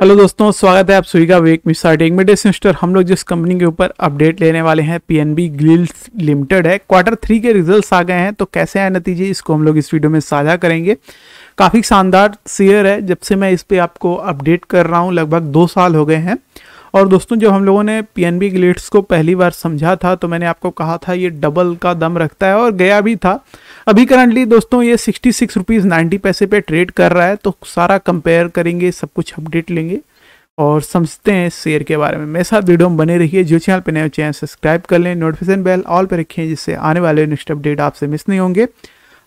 hello दोस्तों स्वागत है आप सभी का वेक मिसार्टिंग में डे सेमेस्टर हम लोग जिस कंपनी के ऊपर अपडेट लेने वाले हैं पीएनबी ग्रिल्स लिमिटेड है क्वार्टर थ्री के रिजल्ट्स आ गए हैं तो कैसे आए नतीजे इसको हम लोग इस वीडियो में साझा करेंगे काफ़ी शानदार शेयर है जब से मैं इस पर आपको अपडेट कर रहा हूँ लगभग दो साल हो गए हैं और दोस्तों जब हम लोगों ने पी एन को पहली बार समझा था तो मैंने आपको कहा था ये डबल का दम रखता है और गया भी था अभी करंटली दोस्तों ये सिक्सटी सिक्स रुपीज़ नाइन्टी पैसे पे ट्रेड कर रहा है तो सारा कंपेयर करेंगे सब कुछ अपडेट लेंगे और समझते हैं इस शेयर के बारे में मेरे साथ वीडियो में बने रहिए जो चैनल पर नए चैनल सब्सक्राइब कर लें नोटिफिकेशन बेल ऑल पर रखें जिससे आने वाले नेक्स्ट अपडेट आपसे मिस नहीं होंगे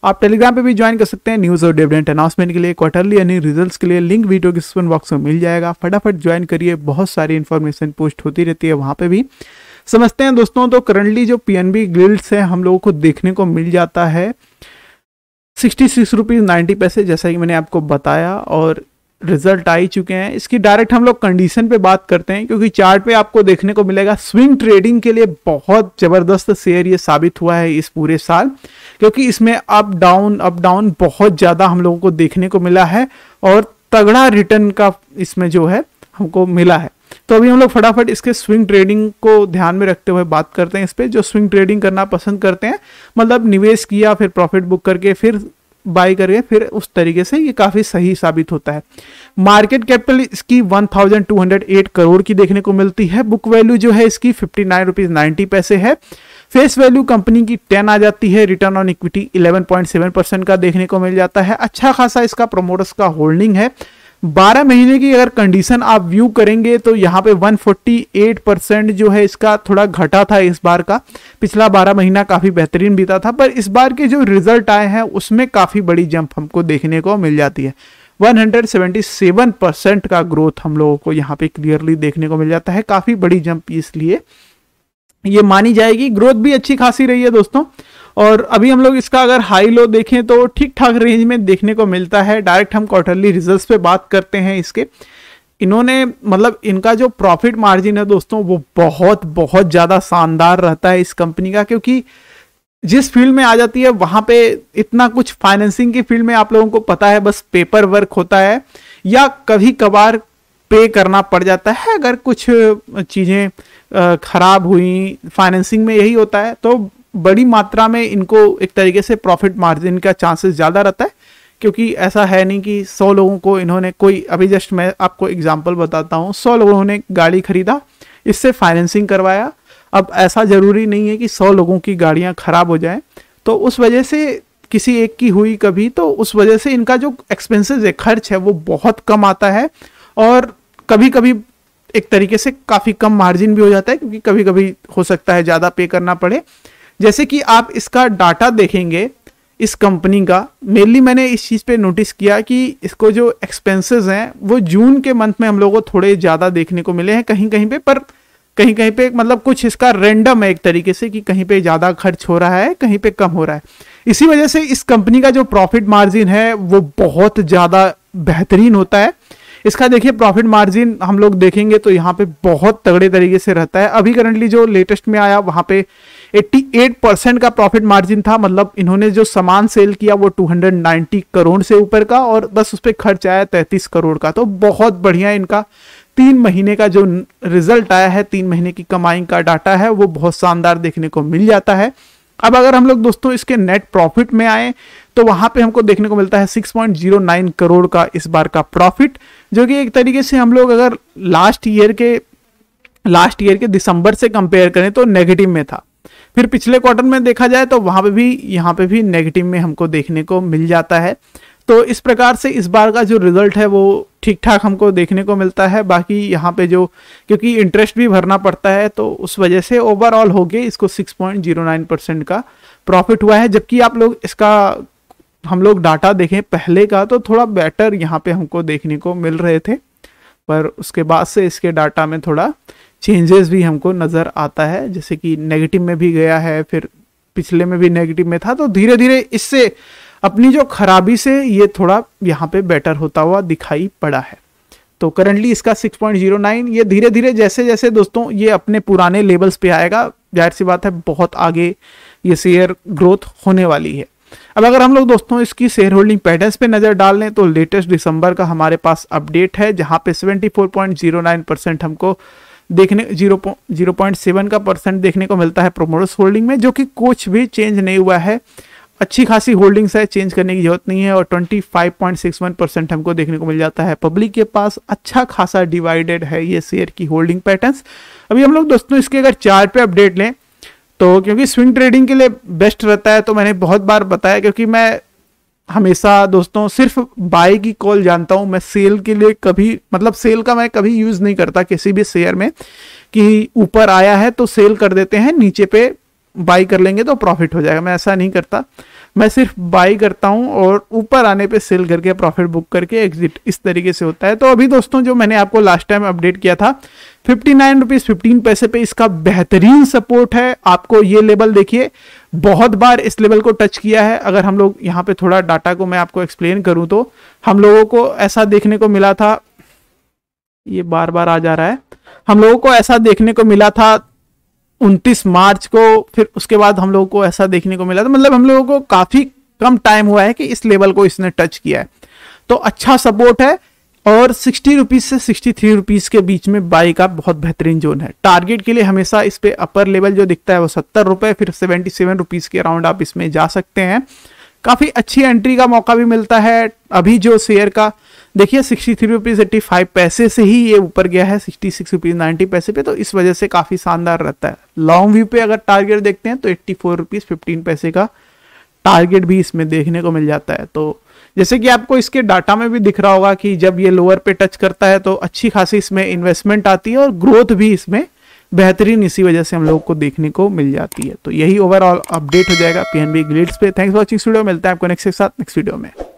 आप टेलीग्राम पे भी ज्वाइन कर सकते हैं न्यूज़ और डिविडेंट अनाउंसमेंट के लिए क्वार्टरली अर्निंग रिजल्ट्स के लिए लिंक वीडियो डिस्क्रिप्शन बॉक्स में मिल जाएगा फटाफट ज्वाइन करिए बहुत सारी इन्फॉर्मेशन पोस्ट होती रहती है वहाँ पर भी समझते हैं दोस्तों तो करंटली जो पीएनबी ग्रिल्स है हम लोगों को देखने को मिल जाता है सिक्सटी सिक्स रुपीज़ नाइन्टी पैसे जैसा कि मैंने आपको बताया और रिजल्ट आ ही चुके हैं इसकी डायरेक्ट हम लोग कंडीशन पे बात करते हैं क्योंकि चार्ट पे आपको देखने को मिलेगा स्विंग ट्रेडिंग के लिए बहुत ज़बरदस्त शेयर ये साबित हुआ है इस पूरे साल क्योंकि इसमें अप डाउन अप डाउन बहुत ज़्यादा हम लोगों को देखने को मिला है और तगड़ा रिटर्न का इसमें जो है हमको मिला है तो अभी हम लोग फटाफट इसके स्विंग ट्रेडिंग को ध्यान में रखते हुए बात करते हैं इस पर जो स्विंग ट्रेडिंग करना पसंद करते हैं मतलब निवेश किया फिर प्रॉफिट बुक करके फिर बाई करके फिर उस तरीके से ये काफ़ी सही साबित होता है मार्केट कैपिटल इसकी 1208 करोड़ की देखने को मिलती है बुक वैल्यू जो है इसकी फिफ्टी नाइन रुपीज़ नाइन्टी पैसे है फेस वैल्यू कंपनी की टेन आ जाती है रिटर्न ऑन इक्विटी 11.7 परसेंट का देखने को मिल जाता है अच्छा खासा इसका प्रोमोटर्स का होल्डिंग है 12 महीने की अगर कंडीशन आप व्यू करेंगे तो यहाँ पे 148 परसेंट जो है इसका थोड़ा घटा था इस बार का पिछला 12 महीना काफ़ी बेहतरीन बीता था पर इस बार के जो रिजल्ट आए हैं उसमें काफ़ी बड़ी जंप हमको देखने को मिल जाती है 177 परसेंट का ग्रोथ हम लोगों को यहाँ पे क्लियरली देखने को मिल जाता है काफ़ी बड़ी जंप इसलिए ये मानी जाएगी ग्रोथ भी अच्छी खासी रही है दोस्तों और अभी हम लोग इसका अगर हाई लो देखें तो ठीक ठाक रेंज में देखने को मिलता है डायरेक्ट हम क्वार्टरली रिजल्ट्स पे बात करते हैं इसके इन्होंने मतलब इनका जो प्रॉफिट मार्जिन है दोस्तों वो बहुत बहुत ज़्यादा शानदार रहता है इस कंपनी का क्योंकि जिस फील्ड में आ जाती है वहां पे इतना कुछ फाइनेंसिंग की फील्ड में आप लोगों को पता है बस पेपर वर्क होता है या कभी कभार पे करना पड़ जाता है अगर कुछ चीज़ें खराब हुई फाइनेंसिंग में यही होता है तो बड़ी मात्रा में इनको एक तरीके से प्रॉफिट मार्जिन का चांसेस ज़्यादा रहता है क्योंकि ऐसा है नहीं कि सौ लोगों को इन्होंने कोई अभी जस्ट मैं आपको एग्जाम्पल बताता हूँ सौ लोगों ने गाड़ी खरीदा इससे फाइनेंसिंग करवाया अब ऐसा ज़रूरी नहीं है कि सौ लोगों की गाड़ियाँ ख़राब हो जाएँ तो उस वजह से किसी एक की हुई कभी तो उस वजह से इनका जो एक्सपेंसेस है खर्च है वो बहुत कम आता है और कभी कभी एक तरीके से काफ़ी कम मार्जिन भी हो जाता है क्योंकि कभी कभी हो सकता है ज़्यादा पे करना पड़े जैसे कि आप इसका डाटा देखेंगे इस कंपनी का मेनली मैंने इस चीज़ पे नोटिस किया कि इसको जो एक्सपेंसेस हैं वो जून के मंथ में हम लोगों को थोड़े ज़्यादा देखने को मिले हैं कहीं कहीं पे पर कहीं कहीं पे मतलब कुछ इसका रेंडम है एक तरीके से कि कहीं पे ज़्यादा खर्च हो रहा है कहीं पे कम हो रहा है इसी वजह से इस कंपनी का जो प्रॉफिट मार्जिन है वो बहुत ज़्यादा बेहतरीन होता है इसका देखिए प्रॉफिट मार्जिन हम लोग देखेंगे तो यहाँ पे बहुत तगड़े तरीके से रहता है अभी करंटली जो लेटेस्ट में आया वहाँ पे 88 परसेंट का प्रॉफिट मार्जिन था मतलब इन्होंने जो सामान सेल किया वो 290 करोड़ से ऊपर का और बस उस पर खर्च आया तैंतीस करोड़ का तो बहुत बढ़िया इनका तीन महीने का जो रिजल्ट आया है तीन महीने की कमाई का डाटा है वो बहुत शानदार देखने को मिल जाता है अब अगर हम लोग दोस्तों इसके नेट प्रॉफिट में आए तो वहां पे हमको देखने को मिलता है 6.09 करोड़ का इस बार का प्रॉफिट जो कि एक तरीके से हम लोग अगर लास्ट ईयर के लास्ट ईयर के दिसंबर से कंपेयर करें तो नेगेटिव में था फिर पिछले क्वार्टर में देखा जाए तो वहां पे भी यहाँ पे भी नेगेटिव में हमको देखने को मिल जाता है तो इस प्रकार से इस बार का जो रिजल्ट है वो ठीक ठाक हमको देखने को मिलता है बाकी यहाँ पे जो क्योंकि इंटरेस्ट भी भरना पड़ता है तो उस वजह से ओवरऑल हो गए इसको 6.09 परसेंट का प्रॉफिट हुआ है जबकि आप लोग इसका हम लोग डाटा देखें पहले का तो थोड़ा बेटर यहाँ पे हमको देखने को मिल रहे थे पर उसके बाद से इसके डाटा में थोड़ा चेंजेस भी हमको नज़र आता है जैसे कि नेगेटिव में भी गया है फिर पिछले में भी नेगेटिव में था तो धीरे धीरे इससे अपनी जो खराबी से ये थोड़ा यहाँ पे बेटर होता हुआ दिखाई पड़ा है तो करंटली इसका 6.09 ये धीरे धीरे जैसे जैसे दोस्तों ये अपने पुराने लेवल्स पे आएगा जाहिर सी बात है बहुत आगे ये शेयर ग्रोथ होने वाली है अब अगर हम लोग दोस्तों इसकी शेयर होल्डिंग पैटर्न पे नज़र डाल लें तो लेटेस्ट दिसंबर का हमारे पास अपडेट है जहाँ पे 74.09 परसेंट हमको देखने जीरो जीरो पॉइंट सेवन का परसेंट देखने को मिलता है प्रोमोटर्स होल्डिंग में जो कि कुछ भी चेंज नहीं हुआ है अच्छी खासी होल्डिंग्स है चेंज करने की जरूरत नहीं है और 25.61 परसेंट हमको देखने को मिल जाता है पब्लिक के पास अच्छा खासा डिवाइडेड है ये शेयर की होल्डिंग पैटर्न्स अभी हम लोग दोस्तों इसके अगर चार्ट पे अपडेट लें तो क्योंकि स्विंग ट्रेडिंग के लिए बेस्ट रहता है तो मैंने बहुत बार बताया क्योंकि मैं हमेशा दोस्तों सिर्फ बाय की कॉल जानता हूं मैं सेल के लिए कभी मतलब सेल का मैं कभी यूज नहीं करता किसी भी शेयर में कि ऊपर आया है तो सेल कर देते हैं नीचे पे बाई कर लेंगे तो प्रॉफिट हो जाएगा मैं ऐसा नहीं करता मैं सिर्फ बाई करता हूं और ऊपर आने पे सेल करके प्रॉफिट बुक करके एग्जिट इस तरीके से होता है तो अभी दोस्तों जो मैंने आपको लास्ट टाइम अपडेट किया था फिफ्टी नाइन रुपीज फिफ्टीन पैसे पे इसका बेहतरीन सपोर्ट है आपको ये लेवल देखिए बहुत बार इस लेवल को टच किया है अगर हम लोग यहाँ पे थोड़ा डाटा को मैं आपको एक्सप्लेन करूँ तो हम लोगों को ऐसा देखने को मिला था ये बार बार आ जा रहा है हम लोगों को ऐसा देखने को मिला था 29 मार्च को फिर उसके बाद हम लोगों को ऐसा देखने को मिला था मतलब हम लोगों को काफ़ी कम टाइम हुआ है कि इस लेवल को इसने टच किया है तो अच्छा सपोर्ट है और सिक्सटी रुपीज़ से सिक्सटी थ्री रुपीज़ के बीच में बाई का बहुत बेहतरीन जोन है टारगेट के लिए हमेशा इस पर अपर लेवल जो दिखता है वो सत्तर रुपये फिर सेवेंटी सेवन रुपीज़ के अराउंड आप इसमें जा सकते हैं काफ़ी अच्छी एंट्री का मौका भी मिलता है अभी जो शेयर का देखिए sixty three rupees eighty five पैसे से ही ये ऊपर गया है सिक्सटी सिक्स रुपीज़ नाइन्टी पैसे पे तो इस वजह से काफ़ी शानदार रहता है लॉन्ग व्यू पे अगर टारगेट देखते हैं तो एट्टी फोर रुपीज़ फिफ्टीन पैसे का टारगेट भी इसमें देखने को मिल जाता है तो जैसे कि आपको इसके डाटा में भी दिख रहा होगा कि जब ये लोअर पे टच करता है तो अच्छी खासी इसमें इन्वेस्टमेंट आती है और ग्रोथ भी इसमें बेहतरीन इसी वजह से हम लोग को देखने को मिल जाती है तो यही ओवरऑल अपडेट हो जाएगा पीएनबी ग्रेड्स पे थैंक्स फॉर वॉचिंग वीडियो मिलता है आपको नेक्स्ट के साथ नेक्स्ट वीडियो में